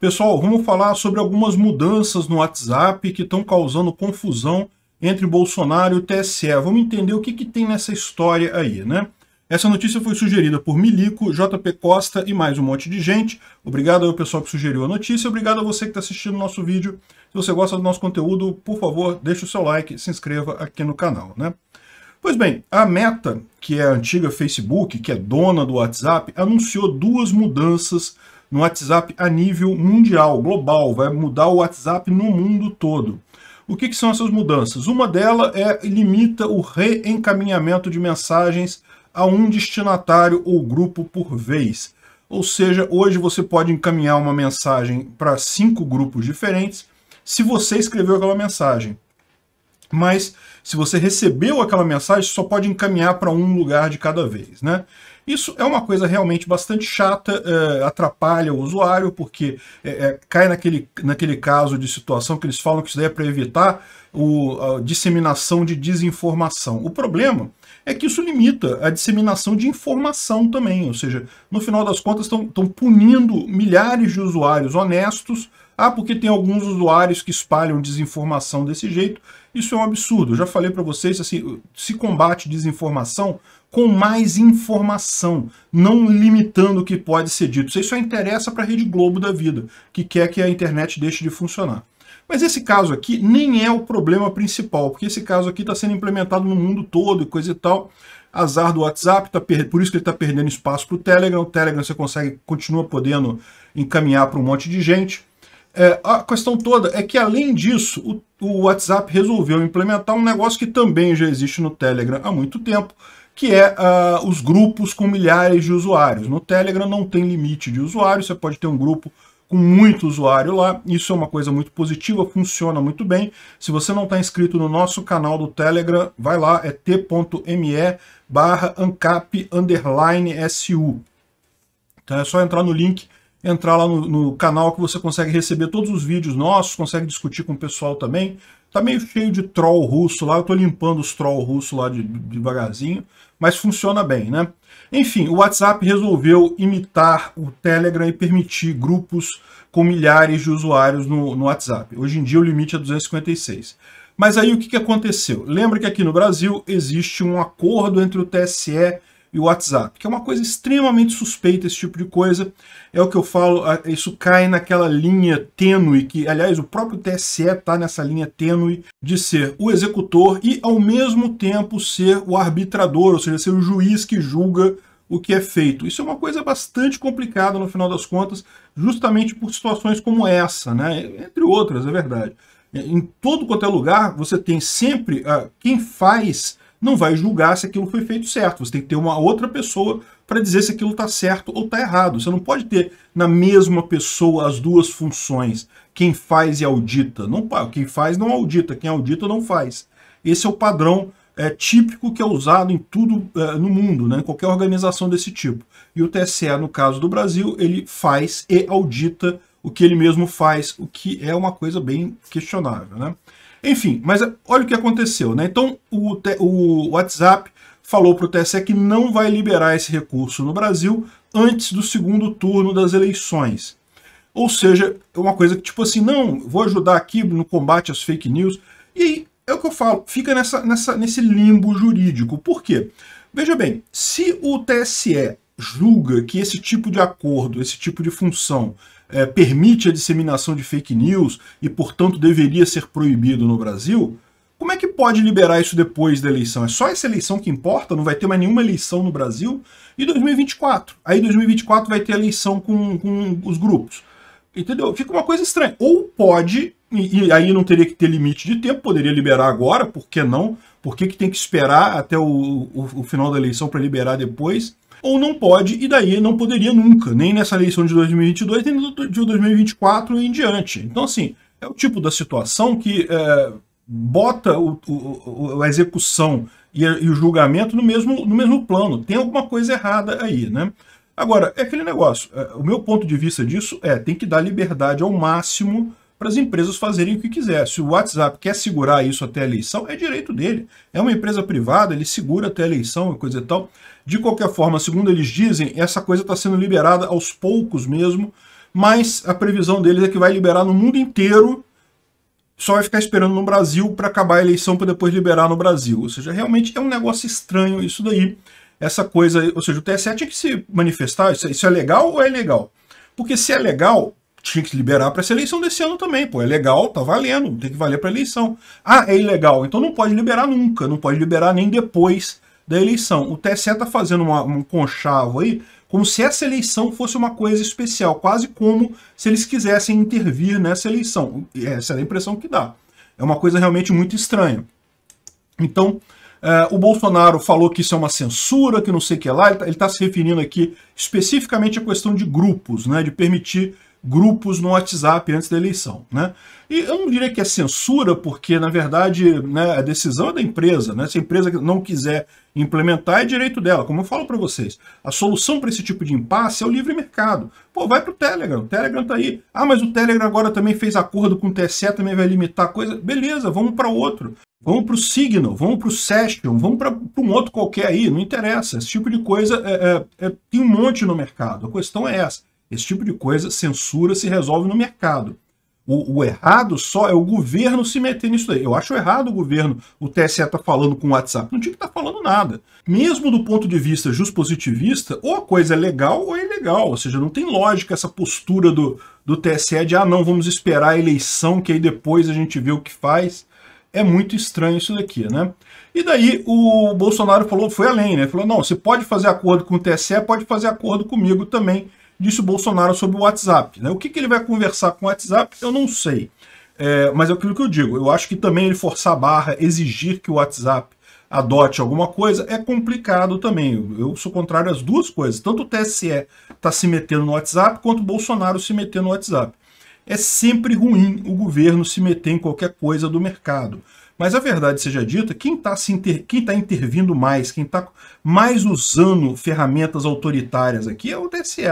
Pessoal, vamos falar sobre algumas mudanças no WhatsApp que estão causando confusão entre Bolsonaro e o TSE. Vamos entender o que, que tem nessa história aí, né? Essa notícia foi sugerida por Milico, JP Costa e mais um monte de gente. Obrigado ao pessoal que sugeriu a notícia, obrigado a você que está assistindo o nosso vídeo. Se você gosta do nosso conteúdo, por favor, deixe o seu like, se inscreva aqui no canal, né? Pois bem, a Meta, que é a antiga Facebook, que é dona do WhatsApp, anunciou duas mudanças no WhatsApp a nível mundial, global, vai mudar o WhatsApp no mundo todo. O que, que são essas mudanças? Uma delas é limita o reencaminhamento de mensagens a um destinatário ou grupo por vez. Ou seja, hoje você pode encaminhar uma mensagem para cinco grupos diferentes se você escreveu aquela mensagem. Mas se você recebeu aquela mensagem, só pode encaminhar para um lugar de cada vez, né? Isso é uma coisa realmente bastante chata, é, atrapalha o usuário, porque é, é, cai naquele, naquele caso de situação que eles falam que isso daí é para evitar o, a disseminação de desinformação. O problema é que isso limita a disseminação de informação também, ou seja, no final das contas estão punindo milhares de usuários honestos ah, porque tem alguns usuários que espalham desinformação desse jeito, isso é um absurdo. Eu já falei para vocês assim, se combate desinformação com mais informação, não limitando o que pode ser dito. Isso só interessa para a Rede Globo da vida, que quer que a internet deixe de funcionar. Mas esse caso aqui nem é o problema principal, porque esse caso aqui está sendo implementado no mundo todo e coisa e tal. Azar do WhatsApp, tá per... por isso que ele está perdendo espaço para o Telegram. O Telegram você consegue, continua podendo encaminhar para um monte de gente. É, a questão toda é que, além disso, o, o WhatsApp resolveu implementar um negócio que também já existe no Telegram há muito tempo, que é uh, os grupos com milhares de usuários. No Telegram não tem limite de usuários, você pode ter um grupo com muito usuário lá, isso é uma coisa muito positiva, funciona muito bem. Se você não está inscrito no nosso canal do Telegram, vai lá, é t.me barra ancap underline su. Então é só entrar no link entrar lá no, no, canal que você consegue receber todos os vídeos nossos, consegue discutir com o pessoal também. Tá meio cheio de troll russo lá, eu tô limpando os troll russo lá de, de, devagarzinho, mas funciona bem, né? Enfim, o WhatsApp resolveu imitar o Telegram e permitir grupos com milhares de usuários no, no WhatsApp. Hoje em dia o limite é 256. Mas aí o que, que aconteceu? Lembra que aqui no Brasil existe um acordo entre o TSE e o WhatsApp, que é uma coisa extremamente suspeita, esse tipo de coisa. É o que eu falo, isso cai naquela linha tênue, que, aliás, o próprio TSE está nessa linha tênue de ser o executor e, ao mesmo tempo, ser o arbitrador, ou seja, ser o juiz que julga o que é feito. Isso é uma coisa bastante complicada, no final das contas, justamente por situações como essa, né? entre outras, é verdade. Em todo quanto é lugar, você tem sempre ah, quem faz não vai julgar se aquilo foi feito certo. Você tem que ter uma outra pessoa para dizer se aquilo está certo ou está errado. Você não pode ter na mesma pessoa as duas funções. Quem faz e audita. Não, quem faz não audita, quem audita não faz. Esse é o padrão é, típico que é usado em tudo é, no mundo, né, em qualquer organização desse tipo. E o TSE, no caso do Brasil, ele faz e audita o que ele mesmo faz, o que é uma coisa bem questionável. Né? Enfim, mas eh, olha o que aconteceu, né? Então o, o WhatsApp falou para o TSE que não vai liberar esse recurso no Brasil antes do segundo turno das eleições. Ou seja, é uma coisa que tipo assim, não, vou ajudar aqui no combate às fake news. E aí, é o que eu falo, fica nessa, nessa, nesse limbo jurídico. Por quê? Veja bem, se o TSE julga que esse tipo de acordo, esse tipo de função, é, permite a disseminação de fake news e, portanto, deveria ser proibido no Brasil, como é que pode liberar isso depois da eleição? É só essa eleição que importa? Não vai ter mais nenhuma eleição no Brasil? E 2024? Aí 2024 vai ter eleição com, com os grupos. Entendeu? Fica uma coisa estranha. Ou pode, e, e, aí não teria que ter limite de tempo, poderia liberar agora, por que não? Por que, que tem que esperar até o, o, o final da eleição para liberar depois? ou não pode, e daí não poderia nunca, nem nessa eleição de 2022, nem de 2024 e em diante. Então, assim, é o tipo da situação que é, bota o, o, a execução e, a, e, o julgamento no mesmo, no mesmo plano. Tem alguma coisa errada aí, né? Agora, é aquele negócio, é, o meu ponto de vista disso é, tem que dar liberdade ao máximo para as empresas fazerem o que quiser. Se o WhatsApp quer segurar isso até a eleição, é direito dele. É uma empresa privada, ele segura até a eleição e coisa e tal. De qualquer forma, segundo eles dizem, essa coisa está sendo liberada aos poucos mesmo, mas a previsão deles é que vai liberar no mundo inteiro, só vai ficar esperando no Brasil para acabar a eleição para depois liberar no Brasil. Ou seja, realmente é um negócio estranho isso daí. Essa coisa, ou seja, o TSE tinha que se manifestar, é, isso é legal ou é ilegal? Porque se é legal, tinha que liberar para essa eleição desse ano também, pô. É legal, tá valendo, tem que valer para eleição. Ah, é ilegal, então não pode liberar nunca, não pode liberar nem depois da eleição. O TSE tá fazendo uma, um conchavo aí, como se essa eleição fosse uma coisa especial, quase como se eles quisessem intervir nessa eleição. Essa é a impressão que dá. É uma coisa realmente muito estranha. Então, é, o Bolsonaro falou que isso é uma censura, que não sei o que lá, ele está tá se referindo aqui especificamente à questão de grupos, né, de permitir grupos no WhatsApp antes da eleição. Né? E eu não diria que é censura, porque, na verdade, né, a decisão é da empresa. Né? Se a empresa não quiser implementar, é direito dela. Como eu falo para vocês, a solução para esse tipo de impasse é o livre mercado. Pô, vai para o Telegram, o Telegram está aí. Ah, mas o Telegram agora também fez acordo com o TSE, também vai limitar a coisa. Beleza, vamos para outro. Vamos para o Signal, vamos para o Session, vamos para um outro qualquer aí, não interessa. Esse tipo de coisa é, é, é, tem um monte no mercado. A questão é essa. Esse tipo de coisa, censura, se resolve no mercado. O, o, errado só é o governo se meter nisso daí. Eu acho errado o governo, o TSE tá falando com o WhatsApp. Não tinha que estar tá falando nada. Mesmo do ponto de vista positivista, ou a coisa é legal ou é ilegal. Ou seja, não tem lógica essa postura do, do TSE de ah, não, vamos esperar a eleição, que aí depois a gente vê o que faz. É muito estranho isso daqui, né? E daí o Bolsonaro falou, foi além, né? Falou, não, você pode fazer acordo com o TSE, pode fazer acordo comigo também disse o Bolsonaro sobre o WhatsApp. Né? O que, que ele vai conversar com o WhatsApp, eu não sei. É, mas é aquilo que eu digo, eu acho que também ele forçar a barra, exigir que o WhatsApp adote alguma coisa, é complicado também. Eu sou contrário às duas coisas. Tanto o TSE está se metendo no WhatsApp, quanto o Bolsonaro se metendo no WhatsApp. É sempre ruim o governo se meter em qualquer coisa do mercado. Mas a verdade seja dita, quem está inter... tá intervindo mais, quem está mais usando ferramentas autoritárias aqui é o TSE,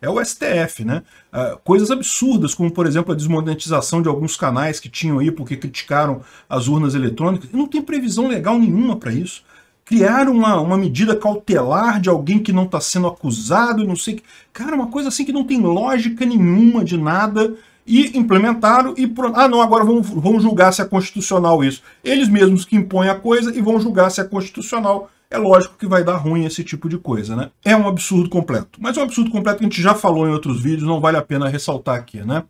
é o STF, né? Uh, coisas absurdas, como por exemplo a desmonetização de alguns canais que tinham aí porque criticaram as urnas eletrônicas. Não tem previsão legal nenhuma para isso criar uma, uma medida cautelar de alguém que não está sendo acusado, não sei. Cara, uma coisa assim que não tem lógica nenhuma de nada e implementaram e ah não agora vão, vão julgar se é constitucional isso eles mesmos que impõem a coisa e vão julgar se é constitucional é lógico que vai dar ruim esse tipo de coisa né é um absurdo completo mas é um absurdo completo que a gente já falou em outros vídeos não vale a pena ressaltar aqui né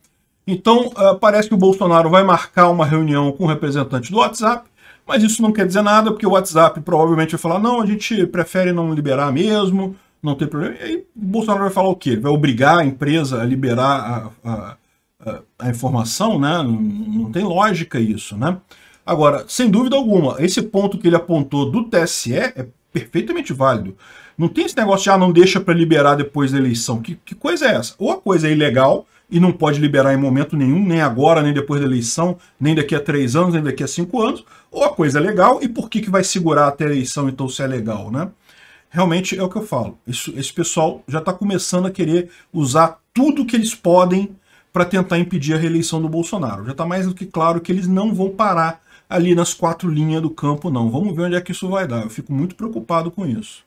então uh, parece que o Bolsonaro vai marcar uma reunião com o representante do WhatsApp mas isso não quer dizer nada porque o WhatsApp provavelmente vai falar não a gente prefere não liberar mesmo não tem problema e aí o Bolsonaro vai falar o quê vai obrigar a empresa a liberar a, a a informação, né? Não tem lógica isso, né? Agora, sem dúvida alguma, esse ponto que ele apontou do TSE é perfeitamente válido. Não tem esse negócio de ah, não deixa para liberar depois da eleição. Que, que coisa é essa? Ou a coisa é ilegal e não pode liberar em momento nenhum, nem agora, nem depois da eleição, nem daqui a três anos, nem daqui a cinco anos, ou a coisa é legal e por que, que vai segurar até a eleição então se é legal, né? Realmente é o que eu falo. Isso, esse pessoal já está começando a querer usar tudo que eles podem para tentar impedir a reeleição do Bolsonaro. Já está mais do que claro que eles não vão parar ali nas quatro linhas do campo, não. Vamos ver onde é que isso vai dar. Eu fico muito preocupado com isso.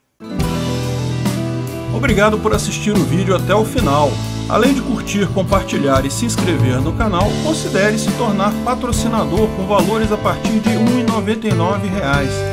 Obrigado por assistir o vídeo até o final. Além de curtir, compartilhar e se inscrever no canal, considere se tornar patrocinador com valores a partir de R$ 1,99